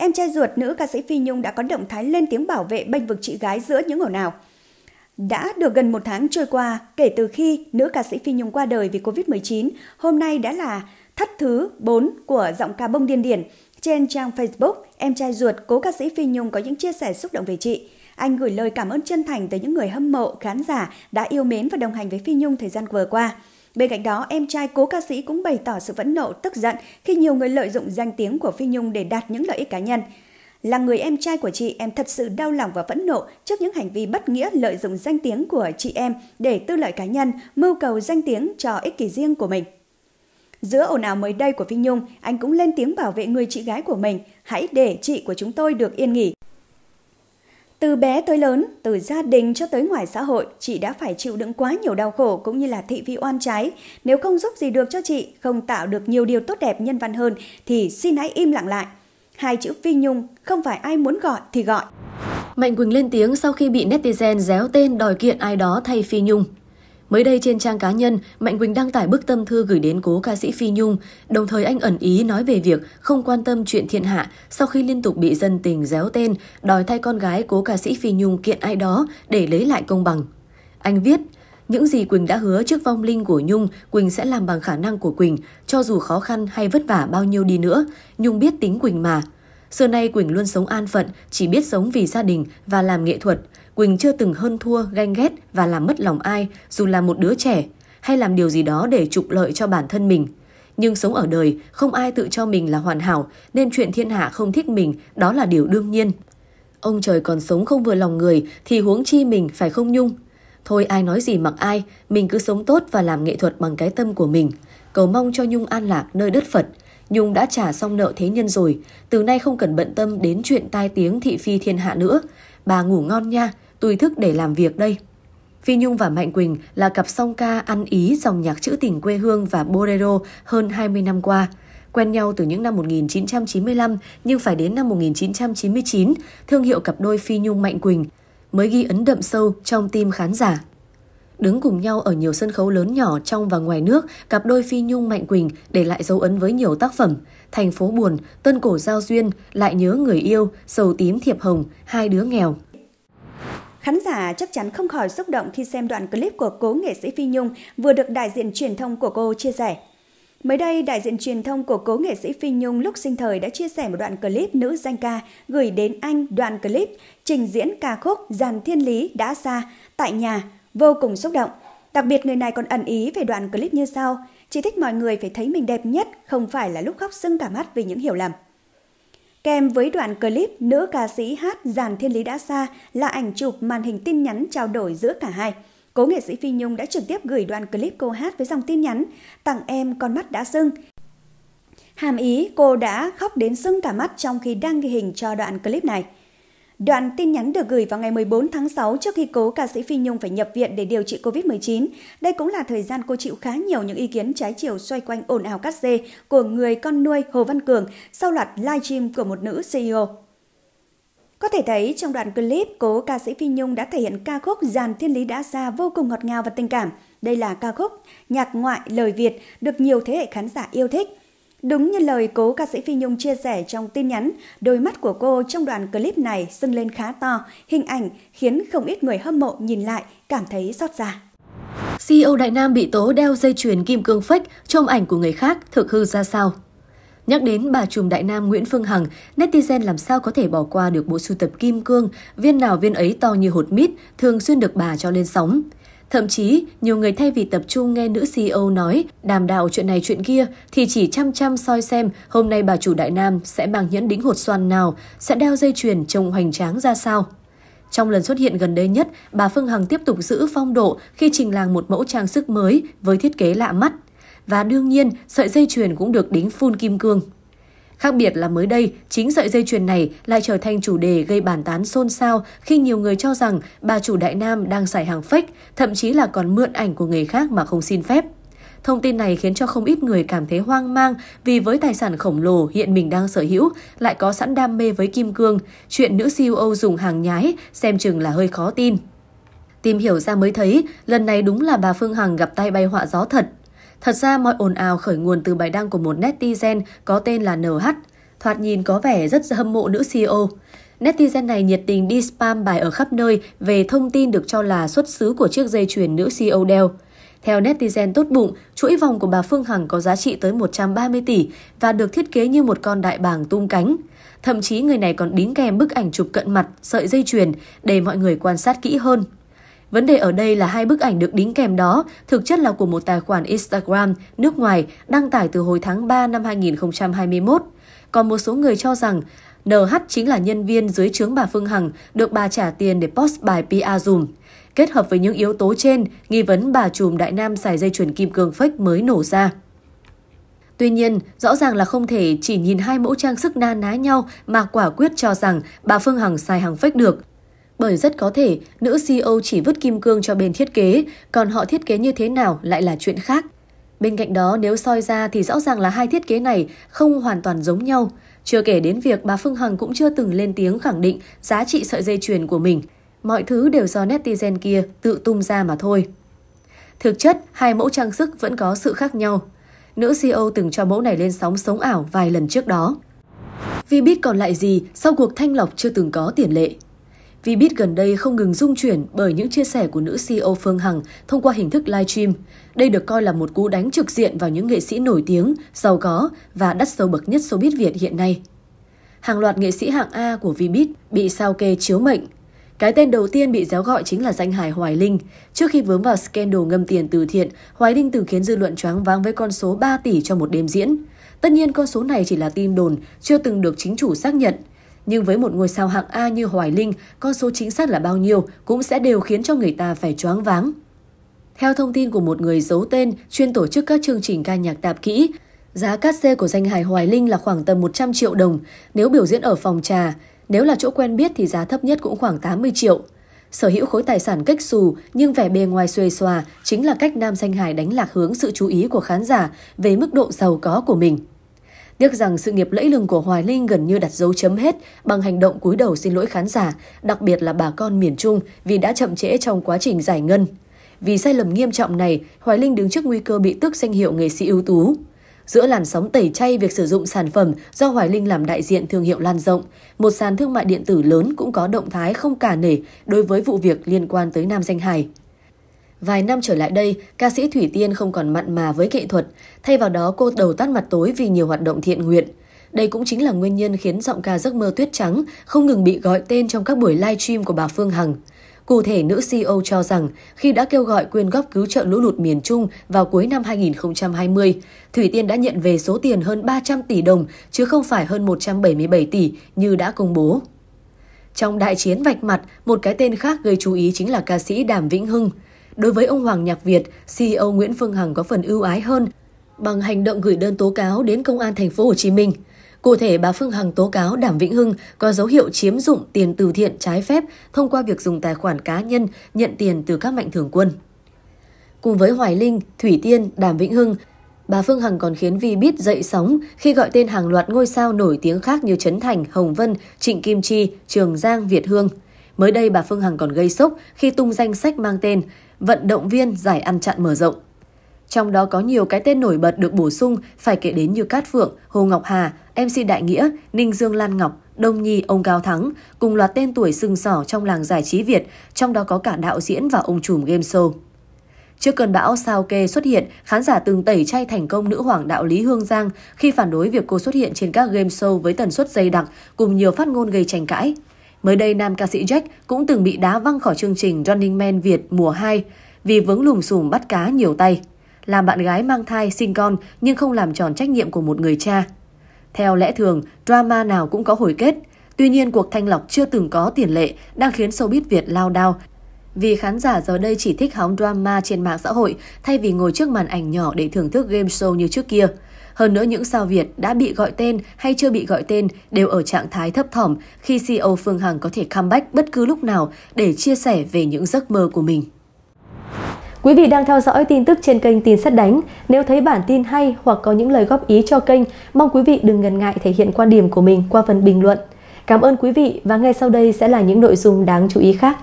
em trai ruột nữ ca sĩ Phi Nhung đã có động thái lên tiếng bảo vệ bênh vực chị gái giữa những ồn ào. Đã được gần một tháng trôi qua kể từ khi nữ ca sĩ Phi Nhung qua đời vì Covid-19, hôm nay đã là thất thứ 4 của giọng ca bông điên điển. Trên trang Facebook, em trai ruột cố ca sĩ Phi Nhung có những chia sẻ xúc động về chị. Anh gửi lời cảm ơn chân thành tới những người hâm mộ, khán giả đã yêu mến và đồng hành với Phi Nhung thời gian vừa qua. Bên cạnh đó, em trai cố ca sĩ cũng bày tỏ sự phẫn nộ, tức giận khi nhiều người lợi dụng danh tiếng của Phi Nhung để đạt những lợi ích cá nhân. Là người em trai của chị, em thật sự đau lòng và phẫn nộ trước những hành vi bất nghĩa lợi dụng danh tiếng của chị em để tư lợi cá nhân, mưu cầu danh tiếng cho ích kỷ riêng của mình. Giữa ồn ào mới đây của Phi Nhung, anh cũng lên tiếng bảo vệ người chị gái của mình. Hãy để chị của chúng tôi được yên nghỉ. Từ bé tới lớn, từ gia đình cho tới ngoài xã hội, chị đã phải chịu đựng quá nhiều đau khổ cũng như là thị phi oan trái. Nếu không giúp gì được cho chị, không tạo được nhiều điều tốt đẹp nhân văn hơn thì xin hãy im lặng lại. Hai chữ Phi Nhung không phải ai muốn gọi thì gọi. Mạnh Quỳnh lên tiếng sau khi bị netizen déo tên đòi kiện ai đó thay Phi Nhung. Mới đây trên trang cá nhân, Mạnh Quỳnh đăng tải bức tâm thư gửi đến cố ca sĩ Phi Nhung, đồng thời anh ẩn ý nói về việc không quan tâm chuyện thiện hạ sau khi liên tục bị dân tình réo tên, đòi thay con gái cố ca sĩ Phi Nhung kiện ai đó để lấy lại công bằng. Anh viết, những gì Quỳnh đã hứa trước vong linh của Nhung, Quỳnh sẽ làm bằng khả năng của Quỳnh, cho dù khó khăn hay vất vả bao nhiêu đi nữa. Nhung biết tính Quỳnh mà. Xưa nay Quỳnh luôn sống an phận, chỉ biết sống vì gia đình và làm nghệ thuật. Quỳnh chưa từng hơn thua, ganh ghét và làm mất lòng ai, dù là một đứa trẻ, hay làm điều gì đó để trục lợi cho bản thân mình. Nhưng sống ở đời, không ai tự cho mình là hoàn hảo, nên chuyện thiên hạ không thích mình, đó là điều đương nhiên. Ông trời còn sống không vừa lòng người thì huống chi mình phải không nhung. Thôi ai nói gì mặc ai, mình cứ sống tốt và làm nghệ thuật bằng cái tâm của mình. Cầu mong cho Nhung an lạc nơi đất Phật – Nhung đã trả xong nợ thế nhân rồi, từ nay không cần bận tâm đến chuyện tai tiếng thị phi thiên hạ nữa. Bà ngủ ngon nha, tôi thức để làm việc đây. Phi Nhung và Mạnh Quỳnh là cặp song ca ăn ý dòng nhạc trữ tình quê hương và bolero hơn 20 năm qua. Quen nhau từ những năm 1995 nhưng phải đến năm 1999, thương hiệu cặp đôi Phi Nhung Mạnh Quỳnh mới ghi ấn đậm sâu trong tim khán giả. Đứng cùng nhau ở nhiều sân khấu lớn nhỏ trong và ngoài nước, cặp đôi Phi Nhung Mạnh Quỳnh để lại dấu ấn với nhiều tác phẩm. Thành phố buồn, Tân cổ giao duyên, Lại nhớ người yêu, Sầu tím thiệp hồng, Hai đứa nghèo. Khán giả chắc chắn không khỏi xúc động khi xem đoạn clip của cố nghệ sĩ Phi Nhung vừa được đại diện truyền thông của cô chia sẻ. Mới đây, đại diện truyền thông của cố nghệ sĩ Phi Nhung lúc sinh thời đã chia sẻ một đoạn clip nữ danh ca gửi đến anh đoạn clip trình diễn ca khúc Giàn Thiên Lý đã xa tại nhà vô cùng xúc động. Đặc biệt người này còn ẩn ý về đoạn clip như sau, chỉ thích mọi người phải thấy mình đẹp nhất, không phải là lúc khóc sưng cả mắt vì những hiểu lầm. Kèm với đoạn clip nữ ca sĩ hát Giàn Thiên Lý đã xa là ảnh chụp màn hình tin nhắn trao đổi giữa cả hai. Cố nghệ sĩ Phi Nhung đã trực tiếp gửi đoạn clip cô hát với dòng tin nhắn tặng em con mắt đã sưng. Hàm ý cô đã khóc đến sưng cả mắt trong khi đăng ghi hình cho đoạn clip này. Đoạn tin nhắn được gửi vào ngày 14 tháng 6 trước khi cố ca sĩ Phi Nhung phải nhập viện để điều trị COVID-19. Đây cũng là thời gian cô chịu khá nhiều những ý kiến trái chiều xoay quanh ồn ào cắt dê của người con nuôi Hồ Văn Cường sau loạt livestream của một nữ CEO. Có thể thấy trong đoạn clip, cố ca sĩ Phi Nhung đã thể hiện ca khúc Giàn Thiên Lý Đã Xa vô cùng ngọt ngào và tình cảm. Đây là ca khúc nhạc ngoại lời Việt được nhiều thế hệ khán giả yêu thích. Đúng như lời cố ca sĩ Phi Nhung chia sẻ trong tin nhắn, đôi mắt của cô trong đoạn clip này sưng lên khá to, hình ảnh khiến không ít người hâm mộ nhìn lại cảm thấy xót xa. CEO Đại Nam bị tố đeo dây chuyền kim cương fake trong ảnh của người khác thực hư ra sao? Nhắc đến bà trùm Đại Nam Nguyễn Phương Hằng, netizen làm sao có thể bỏ qua được bộ sưu tập kim cương, viên nào viên ấy to như hột mít, thường xuyên được bà cho lên sóng. Thậm chí, nhiều người thay vì tập trung nghe nữ CEO nói đàm đạo chuyện này chuyện kia thì chỉ chăm chăm soi xem hôm nay bà chủ Đại Nam sẽ mang nhẫn đính hột xoan nào, sẽ đeo dây chuyền trông hoành tráng ra sao. Trong lần xuất hiện gần đây nhất, bà Phương Hằng tiếp tục giữ phong độ khi trình làng một mẫu trang sức mới với thiết kế lạ mắt. Và đương nhiên, sợi dây chuyền cũng được đính phun kim cương. Khác biệt là mới đây, chính sợi dây chuyền này lại trở thành chủ đề gây bàn tán xôn xao khi nhiều người cho rằng bà chủ Đại Nam đang xài hàng fake, thậm chí là còn mượn ảnh của người khác mà không xin phép. Thông tin này khiến cho không ít người cảm thấy hoang mang vì với tài sản khổng lồ hiện mình đang sở hữu lại có sẵn đam mê với kim cương, chuyện nữ CEO dùng hàng nhái xem chừng là hơi khó tin. Tìm hiểu ra mới thấy, lần này đúng là bà Phương Hằng gặp tay bay họa gió thật Thật ra mọi ồn ào khởi nguồn từ bài đăng của một netizen có tên là NH, thoạt nhìn có vẻ rất hâm mộ nữ CEO. Netizen này nhiệt tình đi spam bài ở khắp nơi về thông tin được cho là xuất xứ của chiếc dây chuyền nữ CEO đeo. Theo netizen tốt bụng, chuỗi vòng của bà Phương Hằng có giá trị tới 130 tỷ và được thiết kế như một con đại bàng tung cánh. Thậm chí người này còn đính kèm bức ảnh chụp cận mặt, sợi dây chuyền để mọi người quan sát kỹ hơn. Vấn đề ở đây là hai bức ảnh được đính kèm đó thực chất là của một tài khoản Instagram nước ngoài đăng tải từ hồi tháng 3 năm 2021. Còn một số người cho rằng NH chính là nhân viên dưới trướng bà Phương Hằng được bà trả tiền để post bài PR dùm. Kết hợp với những yếu tố trên, nghi vấn bà trùm Đại Nam xài dây chuyền kim cương phách mới nổ ra. Tuy nhiên, rõ ràng là không thể chỉ nhìn hai mẫu trang sức na ná nhau mà quả quyết cho rằng bà Phương Hằng xài hàng phách được bởi rất có thể nữ CEO chỉ vứt kim cương cho bên thiết kế, còn họ thiết kế như thế nào lại là chuyện khác. Bên cạnh đó, nếu soi ra thì rõ ràng là hai thiết kế này không hoàn toàn giống nhau. Chưa kể đến việc bà Phương Hằng cũng chưa từng lên tiếng khẳng định giá trị sợi dây chuyền của mình. Mọi thứ đều do netizen kia tự tung ra mà thôi. Thực chất, hai mẫu trang sức vẫn có sự khác nhau. Nữ CEO từng cho mẫu này lên sóng sống ảo vài lần trước đó. Vì biết còn lại gì sau cuộc thanh lọc chưa từng có tiền lệ. Vbiz gần đây không ngừng rung chuyển bởi những chia sẻ của nữ CEO Phương Hằng thông qua hình thức live stream. Đây được coi là một cú đánh trực diện vào những nghệ sĩ nổi tiếng, giàu có và đắt sâu bậc nhất showbiz Việt hiện nay. Hàng loạt nghệ sĩ hạng A của Vbiz bị sao kê chiếu mệnh. Cái tên đầu tiên bị réo gọi chính là danh hài Hoài Linh. Trước khi vướng vào scandal ngâm tiền từ thiện, Hoài Linh từng khiến dư luận choáng váng với con số 3 tỷ cho một đêm diễn. Tất nhiên con số này chỉ là tin đồn, chưa từng được chính chủ xác nhận – nhưng với một ngôi sao hạng A như Hoài Linh, con số chính xác là bao nhiêu cũng sẽ đều khiến cho người ta phải choáng váng. Theo thông tin của một người giấu tên chuyên tổ chức các chương trình ca nhạc tạp kỹ, giá cát xê của danh hài Hoài Linh là khoảng tầm 100 triệu đồng nếu biểu diễn ở phòng trà, nếu là chỗ quen biết thì giá thấp nhất cũng khoảng 80 triệu. Sở hữu khối tài sản cách xù nhưng vẻ bề ngoài xuề xòa chính là cách nam danh hài đánh lạc hướng sự chú ý của khán giả về mức độ giàu có của mình. Tiếc rằng sự nghiệp lẫy lừng của Hoài Linh gần như đặt dấu chấm hết bằng hành động cúi đầu xin lỗi khán giả, đặc biệt là bà con miền Trung vì đã chậm trễ trong quá trình giải ngân. Vì sai lầm nghiêm trọng này, Hoài Linh đứng trước nguy cơ bị tước danh hiệu nghệ sĩ ưu tú. Giữa làn sóng tẩy chay việc sử dụng sản phẩm do Hoài Linh làm đại diện thương hiệu lan rộng, một sàn thương mại điện tử lớn cũng có động thái không cả nể đối với vụ việc liên quan tới Nam Danh Hải. Vài năm trở lại đây, ca sĩ Thủy Tiên không còn mặn mà với nghệ thuật, thay vào đó cô đầu tắt mặt tối vì nhiều hoạt động thiện nguyện. Đây cũng chính là nguyên nhân khiến giọng ca giấc mơ tuyết trắng không ngừng bị gọi tên trong các buổi live stream của bà Phương Hằng. Cụ thể, nữ CEO cho rằng khi đã kêu gọi quyên góp cứu trợ lũ lụt miền Trung vào cuối năm 2020, Thủy Tiên đã nhận về số tiền hơn 300 tỷ đồng chứ không phải hơn 177 tỷ như đã công bố. Trong đại chiến vạch mặt, một cái tên khác gây chú ý chính là ca sĩ Đàm Vĩnh Hưng. Đối với ông Hoàng Nhạc Việt, CEO Nguyễn Phương Hằng có phần ưu ái hơn bằng hành động gửi đơn tố cáo đến Công an thành phố Hồ Chí Minh. Cụ thể, bà Phương Hằng tố cáo Đàm Vĩnh Hưng có dấu hiệu chiếm dụng tiền từ thiện trái phép thông qua việc dùng tài khoản cá nhân nhận tiền từ các mạnh thường quân. Cùng với Hoài Linh, Thủy Tiên, Đàm Vĩnh Hưng, bà Phương Hằng còn khiến Vi biết dậy sóng khi gọi tên hàng loạt ngôi sao nổi tiếng khác như Trấn Thành, Hồng Vân, Trịnh Kim Chi, Trường Giang, Việt Hương – Mới đây bà Phương Hằng còn gây sốc khi tung danh sách mang tên Vận động viên giải ăn chặn mở rộng. Trong đó có nhiều cái tên nổi bật được bổ sung phải kể đến như Cát Phượng, Hồ Ngọc Hà, MC Đại Nghĩa, Ninh Dương Lan Ngọc, Đông Nhi, ông Cao Thắng, cùng loạt tên tuổi sừng sỏ trong làng giải trí Việt, trong đó có cả đạo diễn và ông trùm game show. Trước cơn bão sao kê xuất hiện, khán giả từng tẩy chay thành công nữ hoàng đạo Lý Hương Giang khi phản đối việc cô xuất hiện trên các game show với tần suất dày đặc cùng nhiều phát ngôn gây tranh cãi. Mới đây, nam ca sĩ Jack cũng từng bị đá văng khỏi chương trình Running Man Việt mùa 2 vì vướng lùm xùm bắt cá nhiều tay. Làm bạn gái mang thai, sinh con nhưng không làm tròn trách nhiệm của một người cha. Theo lẽ thường, drama nào cũng có hồi kết. Tuy nhiên, cuộc thanh lọc chưa từng có tiền lệ đang khiến showbiz Việt lao đao vì khán giả giờ đây chỉ thích hóng drama trên mạng xã hội thay vì ngồi trước màn ảnh nhỏ để thưởng thức game show như trước kia. Hơn nữa những sao Việt đã bị gọi tên hay chưa bị gọi tên đều ở trạng thái thấp thỏm khi CEO Phương Hằng có thể comeback bất cứ lúc nào để chia sẻ về những giấc mơ của mình. Quý vị đang theo dõi tin tức trên kênh Tin Sắt Đánh. Nếu thấy bản tin hay hoặc có những lời góp ý cho kênh, mong quý vị đừng ngần ngại thể hiện quan điểm của mình qua phần bình luận. Cảm ơn quý vị và ngay sau đây sẽ là những nội dung đáng chú ý khác.